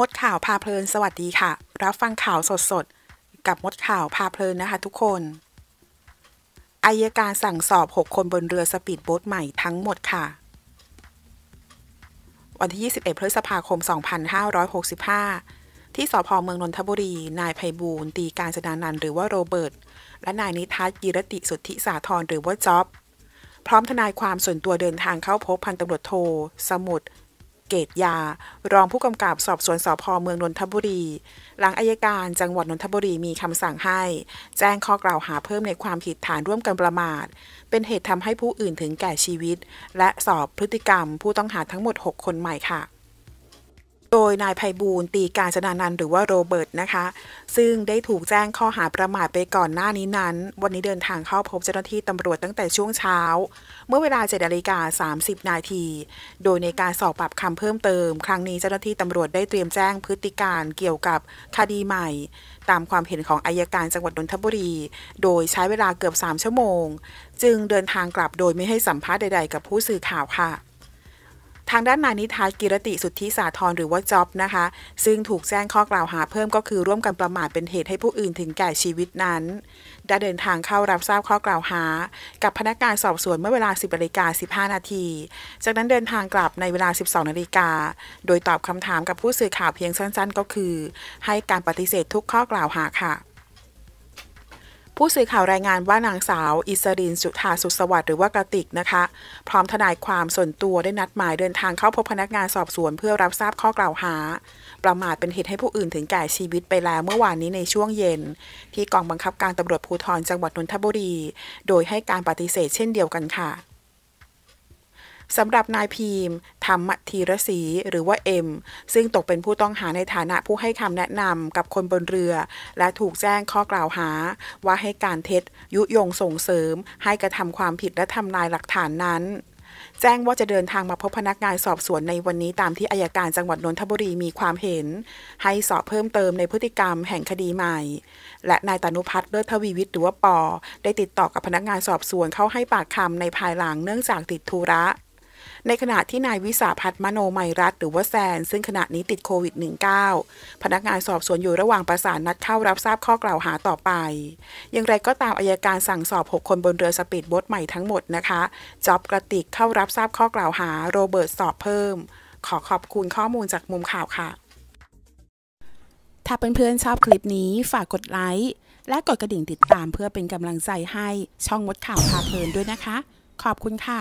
มดข่าวพาเพลินสวัสดีค่ะ รับฟังข่าวสดๆ กับมดข่าวพาเพลินนะคะทุกคนอายการสั่งสอบ 6 คนบนเรือสปีดโบ๊ทใหม่ทั้งหมดค่ะ วันที่ 21 พฤษภาคม 2565 ที่สพเมืองนนทบุรี นายไพบูลตีการจนานันหรือว่าโรเบิร์ตและนายนิทัศกิรติสุทธิสาธรหรือว่าจ๊อบ พร้อมทนายความส่วนตัวเดินทางเข้าพบพันตำรวจโทสมุดเกตยา รองผู้กำกับสอบสวนสพเมืองนนทบุรี หลังอายการจังหวัดนนทบุรีมีคำสั่งให้ แจ้งข้อกล่าวหาเพิ่มในความผิดฐานร่วมกันประมาท เป็นเหตุทำให้ผู้อื่นถึงแก่ชีวิต และสอบพฤติกรรมผู้ต้องหาทั้งหมด 6 คนใหม่ค่ะโดยนายไพบูลตีการชนานันหรือว่าโรเบิร์ตนะคะ ซึ่งได้ถูกแจ้งข้อหาประมาทไปก่อนหน้านี้นั้น วันนี้เดินทางเข้าพบเจ้าหน้าที่ตำรวจตั้งแต่ช่วงเช้า เมื่อเวลา7นาฬิกา 30 นาที โดยในการสอบปรับคำเพิ่มเติม ครั้งนี้เจ้าหน้าที่ตำรวจได้เตรียมแจ้งพฤติการเกี่ยวกับคดีใหม่ ตามความเห็นของอายการจังหวัดนนทบุรี โดยใช้เวลาเกือบ3ชั่วโมงจึงเดินทางกลับโดยไม่ให้สัมภาษณ์ใดๆกับผู้สื่อข่าวค่ะทางด้านนายนิทัศกิรติสุทธิสาธรหรือว่าจ็อบนะคะ ซึ่งถูกแจ้งข้อกล่าวหาเพิ่มก็คือร่วมกันประมาทเป็นเหตุให้ผู้อื่นถึงแก่ชีวิตนั้นได้เดินทางเข้ารับทราบข้อกล่าวหากับพนักงานสอบสวนเมื่อเวลา 10นาฬิกา15 นาทีจากนั้นเดินทางกลับในเวลา 12 นาฬิกาโดยตอบคำถามกับผู้สื่อข่าวเพียงสั้นๆ ก็คือ ให้การปฏิเสธทุกข้อกล่าวหาค่ะผู้สื่อข่าวรายงานว่านางสาว อิสรินสุธาสุสวัสดิ์หรือว่ากระติก นะคะ พร้อมทนายความส่วนตัวได้นัดหมายเดินทางเข้าพบพนักงานสอบสวน เพื่อรับทราบข้อกล่าวหา ประมาทเป็นเหตุให้ผู้อื่นถึงแก่ชีวิตไปแล้วเมื่อวานนี้ในช่วงเย็น ที่กองบังคับการตำรวจภูธรจังหวัดนนทบุรี โดยให้การปฏิเสธเช่นเดียวกันค่ะสำหรับนายพีม ธรรมธีรศรีหรือว่าเอ็ม ซึ่งตกเป็นผู้ต้องหาในฐานะผู้ให้คำแนะนำกับคนบนเรือ และถูกแจ้งข้อกล่าวหา ว่าให้การเท็จ ยุยงส่งเสริม ให้กระทำความผิดและทำลายหลักฐานนั้น แจ้งว่าจะเดินทางมาพบพนักงานสอบสวนในวันนี้ตามที่อายการจังหวัดนนทบุรีมีความเห็น ให้สอบเพิ่มเติมในพฤติกรรมแห่งคดีใหม่ และนายตานุพัฒน์ เลิศทวีวิทย์หรือว่าปอ ได้ติดต่อกับพนักงานสอบสวนเข้าให้ปากคำในภายหลังเนื่องจากติดธุระในขณะที่นายวิสาพัฒน์มโนมัยรัตหรือว่าแซน ซึ่งขณะนี้ติดโควิด -19 พนักงานสอบสวนอยู่ระหว่างประสานนัดเข้ารับทราบข้อกล่าวหาต่อไปอย่างไรก็ตามอายการสั่งสอบ 6 คนบนเรือสปีดโบ๊ทใหม่ทั้งหมดนะคะ จอบกระติกเข้ารับทราบข้อกล่าวหาโรเบิร์ตสอบเพิ่ม ขอขอบคุณข้อมูลจากมุมข่าวค่ะ ถ้าเพื่อนๆชอบคลิปนี้ฝากกดไลค์และกดกระดิ่งติดตามเพื่อเป็นกำลังใจให้ช่องมดข่าวพาเพลินด้วยนะคะ ขอบคุณค่ะ